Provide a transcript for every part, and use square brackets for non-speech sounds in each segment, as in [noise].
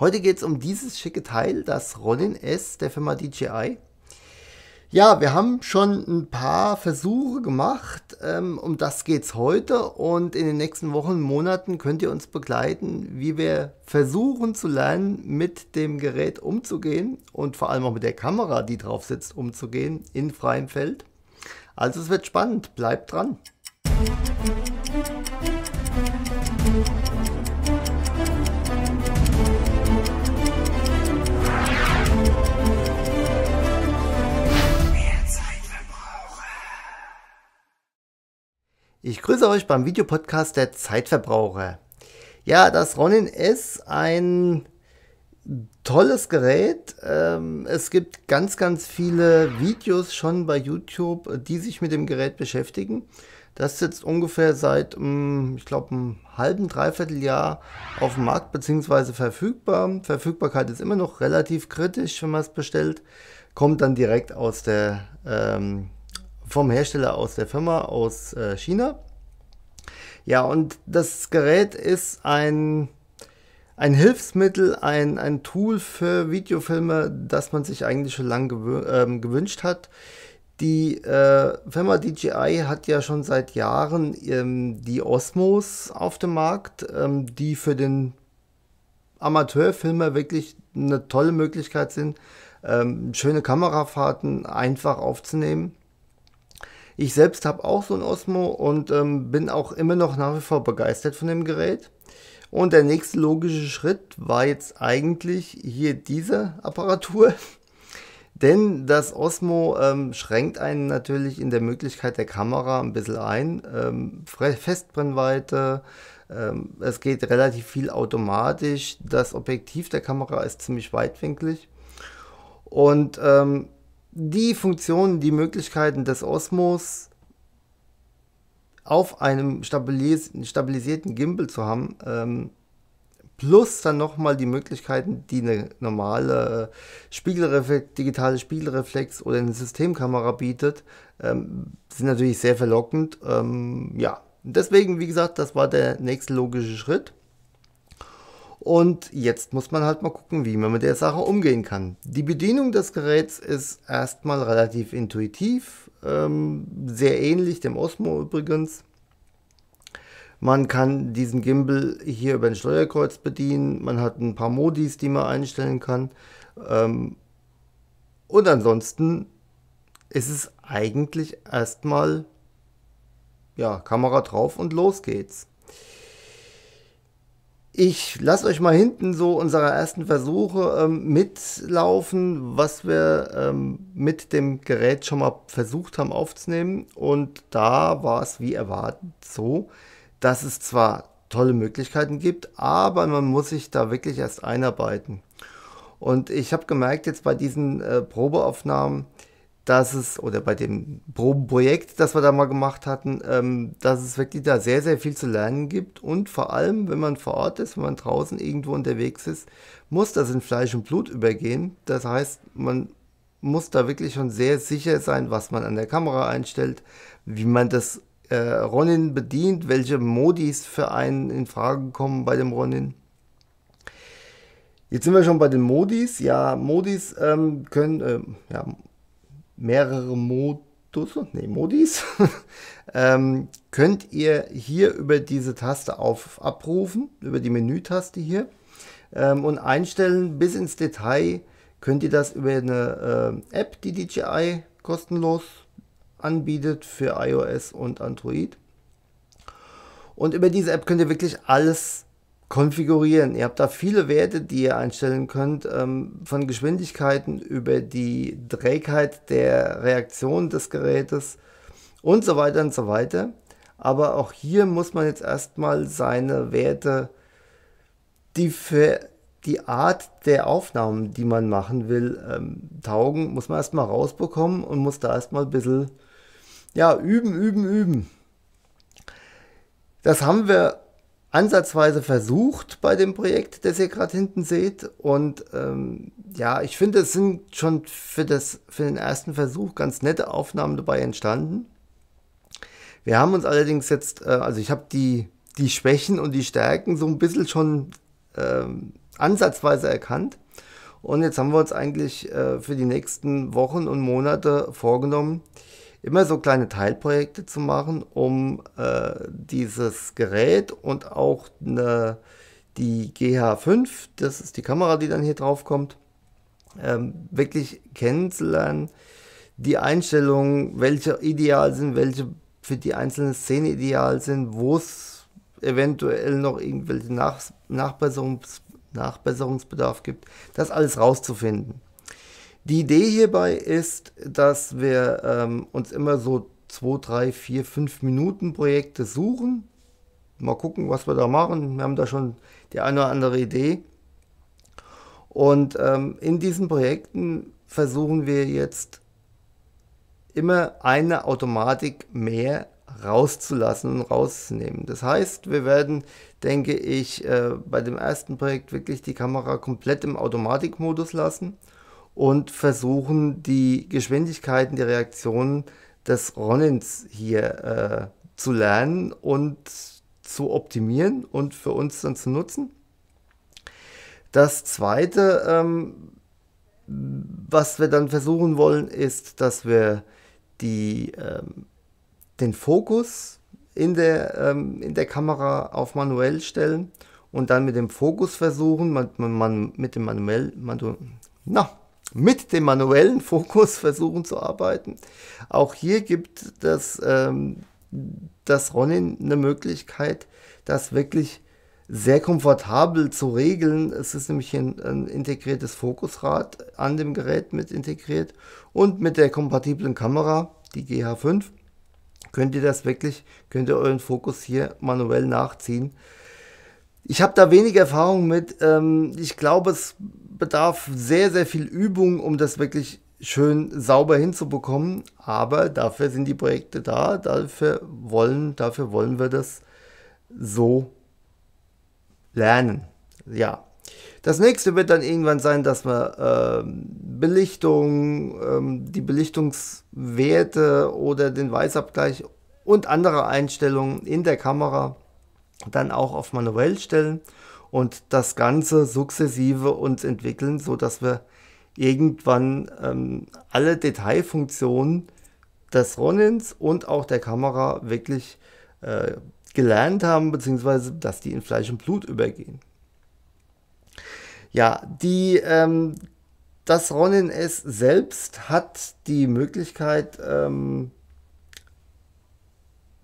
Heute geht es um dieses schicke Teil, das Ronin S der Firma DJI. Ja, wir haben schon ein paar Versuche gemacht, ähm, um das geht es heute und in den nächsten Wochen, Monaten könnt ihr uns begleiten, wie wir versuchen zu lernen, mit dem Gerät umzugehen und vor allem auch mit der Kamera, die drauf sitzt, umzugehen in freiem Feld. Also es wird spannend, bleibt dran. Musik Ich grüße euch beim Videopodcast der Zeitverbraucher. Ja, das Ronin ist ein tolles Gerät. Ähm, es gibt ganz, ganz viele Videos schon bei YouTube, die sich mit dem Gerät beschäftigen. Das ist jetzt ungefähr seit, mm, ich glaube, einem halben, dreiviertel Jahr auf dem Markt bzw. verfügbar. Verfügbarkeit ist immer noch relativ kritisch, wenn man es bestellt. Kommt dann direkt aus der ähm, vom Hersteller aus der Firma aus äh, China. Ja, und das Gerät ist ein, ein Hilfsmittel, ein, ein Tool für Videofilme, das man sich eigentlich schon lange gewö ähm, gewünscht hat. Die äh, Firma DJI hat ja schon seit Jahren ähm, die Osmos auf dem Markt, ähm, die für den Amateurfilmer wirklich eine tolle Möglichkeit sind, ähm, schöne Kamerafahrten einfach aufzunehmen. Ich selbst habe auch so ein Osmo und ähm, bin auch immer noch nach wie vor begeistert von dem Gerät. Und der nächste logische Schritt war jetzt eigentlich hier diese Apparatur. [laughs] Denn das Osmo ähm, schränkt einen natürlich in der Möglichkeit der Kamera ein bisschen ein. Ähm, Festbrennweite, ähm, es geht relativ viel automatisch. Das Objektiv der Kamera ist ziemlich weitwinklig. Und ähm, die Funktionen, die Möglichkeiten des Osmos auf einem stabilis stabilisierten Gimbal zu haben, ähm, plus dann nochmal die Möglichkeiten, die eine normale äh, Spiegelreflex, digitale Spiegelreflex oder eine Systemkamera bietet, ähm, sind natürlich sehr verlockend. Ähm, ja, deswegen, wie gesagt, das war der nächste logische Schritt. Und jetzt muss man halt mal gucken, wie man mit der Sache umgehen kann. Die Bedienung des Geräts ist erstmal relativ intuitiv, ähm, sehr ähnlich dem Osmo übrigens. Man kann diesen Gimbal hier über den Steuerkreuz bedienen. Man hat ein paar Modis, die man einstellen kann. Ähm, und ansonsten ist es eigentlich erstmal ja, Kamera drauf und los geht's. Ich lasse euch mal hinten so unsere ersten Versuche ähm, mitlaufen, was wir ähm, mit dem Gerät schon mal versucht haben aufzunehmen. Und da war es wie erwartet so, dass es zwar tolle Möglichkeiten gibt, aber man muss sich da wirklich erst einarbeiten. Und ich habe gemerkt jetzt bei diesen äh, Probeaufnahmen, dass es, oder bei dem Probenprojekt, das wir da mal gemacht hatten, ähm, dass es wirklich da sehr, sehr viel zu lernen gibt. Und vor allem, wenn man vor Ort ist, wenn man draußen irgendwo unterwegs ist, muss das in Fleisch und Blut übergehen. Das heißt, man muss da wirklich schon sehr sicher sein, was man an der Kamera einstellt, wie man das äh, Ronin bedient, welche Modis für einen in Frage kommen bei dem Ronin. Jetzt sind wir schon bei den Modis. Ja, Modis ähm, können, äh, ja, mehrere Modus, nee, Modis, [laughs] ähm, könnt ihr hier über diese Taste auf, abrufen, über die Menütaste hier ähm, und einstellen. Bis ins Detail könnt ihr das über eine äh, App, die DJI kostenlos anbietet für iOS und Android. Und über diese App könnt ihr wirklich alles konfigurieren. Ihr habt da viele Werte, die ihr einstellen könnt, ähm, von Geschwindigkeiten über die Trägheit der Reaktion des Gerätes und so weiter und so weiter. Aber auch hier muss man jetzt erstmal seine Werte, die für die Art der Aufnahmen, die man machen will, ähm, taugen, muss man erstmal rausbekommen und muss da erstmal ein bisschen ja, üben, üben, üben. Das haben wir ansatzweise versucht bei dem Projekt, das ihr gerade hinten seht. Und ähm, ja, ich finde, es sind schon für, das, für den ersten Versuch ganz nette Aufnahmen dabei entstanden. Wir haben uns allerdings jetzt, äh, also ich habe die, die Schwächen und die Stärken so ein bisschen schon ähm, ansatzweise erkannt. Und jetzt haben wir uns eigentlich äh, für die nächsten Wochen und Monate vorgenommen, immer so kleine Teilprojekte zu machen, um äh, dieses Gerät und auch eine, die GH5, das ist die Kamera, die dann hier drauf kommt, ähm, wirklich kennenzulernen, die Einstellungen, welche ideal sind, welche für die einzelne Szene ideal sind, wo es eventuell noch irgendwelche Nach Nachbesserungs Nachbesserungsbedarf gibt, das alles rauszufinden. Die Idee hierbei ist, dass wir ähm, uns immer so 2, 3, 4, 5 Minuten Projekte suchen. Mal gucken, was wir da machen. Wir haben da schon die eine oder andere Idee. Und ähm, in diesen Projekten versuchen wir jetzt immer eine Automatik mehr rauszulassen und rauszunehmen. Das heißt, wir werden, denke ich, äh, bei dem ersten Projekt wirklich die Kamera komplett im Automatikmodus lassen und versuchen die Geschwindigkeiten der Reaktionen des Ronnens hier äh, zu lernen und zu optimieren und für uns dann zu nutzen. Das Zweite, ähm, was wir dann versuchen wollen, ist, dass wir die, ähm, den Fokus in der, ähm, in der Kamera auf manuell stellen und dann mit dem Fokus versuchen, man, man, man mit dem manuell, manu, na, mit dem manuellen [laughs] Fokus versuchen zu arbeiten. Auch hier gibt das, ähm, das Ronin eine Möglichkeit, das wirklich sehr komfortabel zu regeln. Es ist nämlich ein, ein, integriertes Fokusrad an dem Gerät mit integriert und mit der kompatiblen Kamera, die GH5, könnt ihr das wirklich, könnt ihr euren Fokus hier manuell nachziehen. Ich habe da wenig Erfahrung mit. Ähm, ich glaube, es bedarf sehr, sehr viel Übung, um das wirklich schön sauber hinzubekommen. Aber dafür sind die Projekte da, dafür wollen, dafür wollen wir das so lernen. Ja. Das nächste wird dann irgendwann sein, dass man äh, Belichtung, äh, die Belichtungswerte oder den Weißabgleich und andere Einstellungen in der Kamera dann auch auf manuell stellen und das Ganze sukzessive uns entwickeln, sodass wir irgendwann ähm, alle Detailfunktionen des Ronins und auch der Kamera wirklich äh, gelernt haben, beziehungsweise dass die in Fleisch und Blut übergehen. Ja, die, ähm, das Ronin S selbst hat die Möglichkeit, ähm,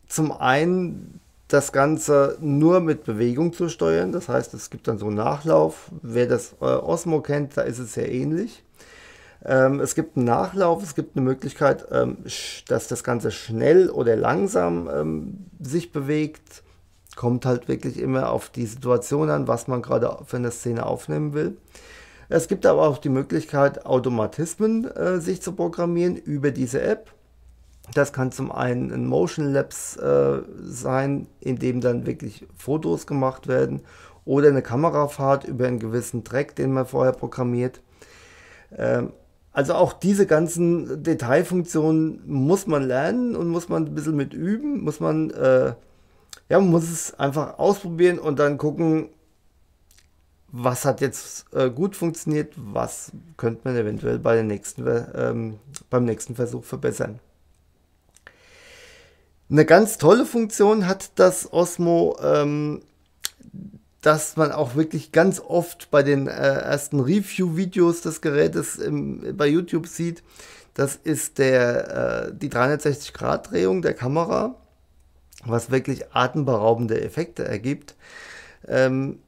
zum einen das Ganze nur mit Bewegung zu steuern. Das heißt, es gibt dann so einen Nachlauf. Wer das äh, Osmo kennt, da ist es sehr ähnlich. Ähm, es gibt einen Nachlauf, es gibt eine Möglichkeit, ähm, dass das Ganze schnell oder langsam ähm, sich bewegt. Kommt halt wirklich immer auf die Situation an, was man gerade für eine Szene aufnehmen will. Es gibt aber auch die Möglichkeit, Automatismen äh, sich zu programmieren über diese App. Das kann zum einen ein Motion Labs äh, sein, in dem dann wirklich Fotos gemacht werden oder eine Kamerafahrt über einen gewissen Track, den man vorher programmiert. Ähm, also auch diese ganzen Detailfunktionen muss man lernen und muss man ein bisschen mit üben, muss man, äh, ja, man muss es einfach ausprobieren und dann gucken, was hat jetzt äh, gut funktioniert, was könnte man eventuell bei der nächsten, ähm, beim nächsten Versuch verbessern. Eine ganz tolle Funktion hat das Osmo, ähm, dass man auch wirklich ganz oft bei den äh, ersten Review-Videos des Gerätes im, bei YouTube sieht. Das ist der, äh, die 360-Grad-Drehung der Kamera, was wirklich atemberaubende Effekte ergibt. Ähm,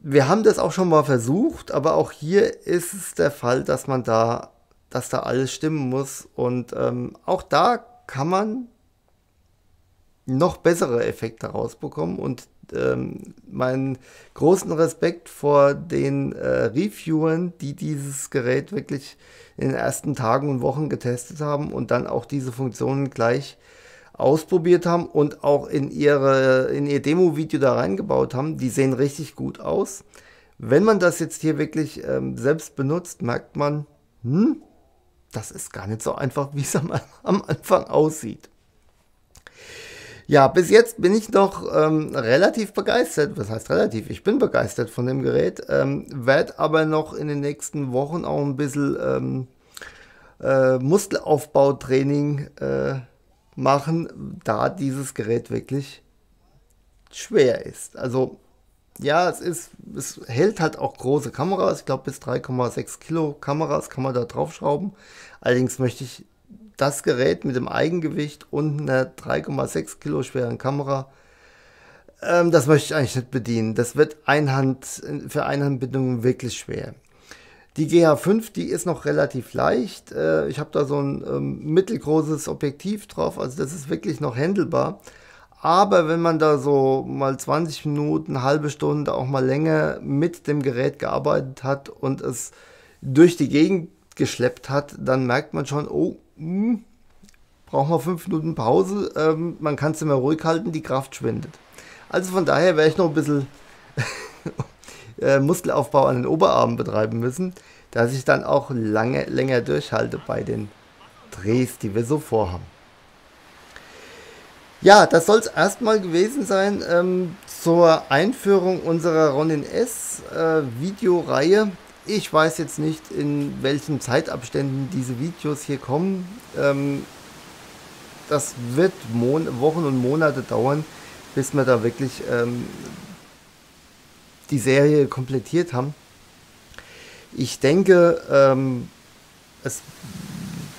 wir haben das auch schon mal versucht, aber auch hier ist es der Fall, dass man da, dass da alles stimmen muss. Und ähm, auch da kann man noch bessere Effekte rausbekommen und ähm, meinen großen Respekt vor den äh, Reviewern, die dieses Gerät wirklich in den ersten Tagen und Wochen getestet haben und dann auch diese Funktionen gleich ausprobiert haben und auch in, ihre, in ihr Demo-Video da reingebaut haben. Die sehen richtig gut aus. Wenn man das jetzt hier wirklich ähm, selbst benutzt, merkt man, hm, das ist gar nicht so einfach, [laughs] wie es am, am Anfang aussieht. Ja, bis jetzt bin ich noch ähm, relativ begeistert. Was heißt relativ? Ich bin begeistert von dem Gerät. Ähm, Werde aber noch in den nächsten Wochen auch ein bisschen ähm, äh, Muskelaufbautraining äh, machen, da dieses Gerät wirklich schwer ist. Also ja, es ist, es hält halt auch große Kameras. Ich glaube, bis 3,6 Kilo Kameras kann man da draufschrauben. Allerdings möchte ich das Gerät mit dem Eigengewicht und einer 3,6 Kilo schweren Kamera, ähm, das möchte ich eigentlich nicht bedienen. Das wird Einhand, für Einhandbindungen wirklich schwer. Die GH5, die ist noch relativ leicht. Äh, ich habe da so ein ähm, mittelgroßes Objektiv drauf, also das ist wirklich noch händelbar. Aber wenn man da so mal 20 Minuten, eine halbe Stunde, auch mal länger mit dem Gerät gearbeitet hat und es durch die Gegend geschleppt hat, dann merkt man schon, oh, hm, brauchen wir fünf Minuten Pause, ähm, man kann es immer ruhig halten, die Kraft schwindet. Also von daher werde ich noch ein bisschen [laughs] äh, Muskelaufbau an den Oberarmen betreiben müssen, dass ich dann auch lange, länger durchhalte bei den Drehs, die wir so vorhaben. Ja, das soll es erstmal gewesen sein ähm, zur Einführung unserer Ronin S äh, Videoreihe. Ich weiß jetzt nicht, in welchen Zeitabständen diese Videos hier kommen. Ähm, das wird Mon Wochen und Monate dauern, bis wir da wirklich ähm, die Serie komplettiert haben. Ich denke, ähm, es,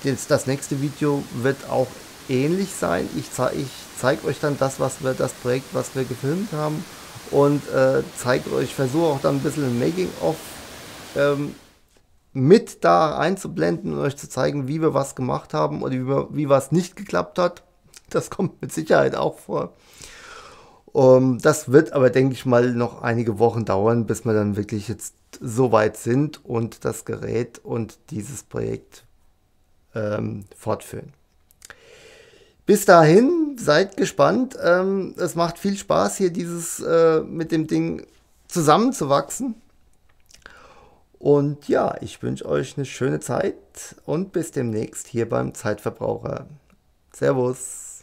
jetzt das nächste Video wird auch ähnlich sein. Ich, zeige euch dann das, was wir, das Projekt, was wir gefilmt haben und äh, zeige euch, versuche auch dann ein bisschen Making-of ähm, mit da einzublenden und euch zu zeigen, wie wir was gemacht haben oder wie, wie was nicht geklappt hat. [laughs] Das kommt mit Sicherheit auch vor. Um, ähm, das wird aber, denke ich mal, noch einige Wochen dauern, bis wir dann wirklich jetzt so weit sind und das Gerät und dieses Projekt ähm, fortführen. Bis dahin, seid gespannt. Ähm, es macht viel Spaß, hier dieses äh, mit dem Ding zusammenzuwachsen. Und ja, ich wünsche euch eine schöne Zeit und bis demnächst hier beim Zeitverbraucher. Servus!